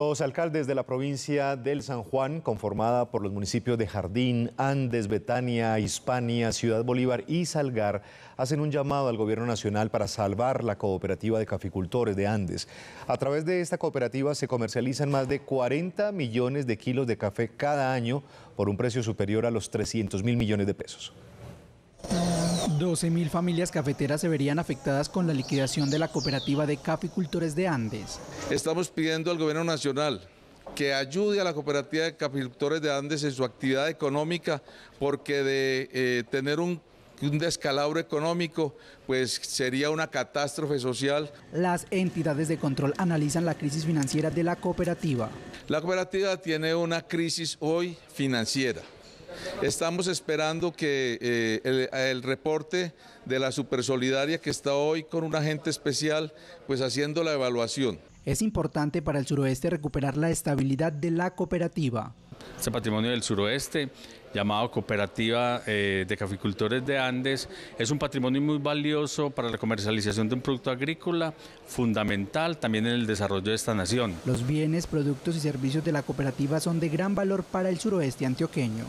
Los alcaldes de la provincia del San Juan, conformada por los municipios de Jardín, Andes, Betania, Hispania, Ciudad Bolívar y Salgar, hacen un llamado al gobierno nacional para salvar la cooperativa de caficultores de Andes. A través de esta cooperativa se comercializan más de 40 millones de kilos de café cada año por un precio superior a los 300 mil millones de pesos. 12.000 familias cafeteras se verían afectadas con la liquidación de la cooperativa de caficultores de Andes. Estamos pidiendo al gobierno nacional que ayude a la cooperativa de caficultores de Andes en su actividad económica, porque de eh, tener un un descalabro económico, pues sería una catástrofe social. Las entidades de control analizan la crisis financiera de la cooperativa. La cooperativa tiene una crisis hoy financiera. Estamos esperando que eh, el, reporte de la Supersolidaria que está hoy con un agente especial, pues haciendo la evaluación. Es importante para el suroeste recuperar la estabilidad de la cooperativa. Este patrimonio del suroeste, llamado Cooperativa eh, de Caficultores de Andes, es un patrimonio muy valioso para la comercialización de un producto agrícola, fundamental también en el desarrollo de esta nación. Los bienes, productos y servicios de la cooperativa son de gran valor para el suroeste antioqueño.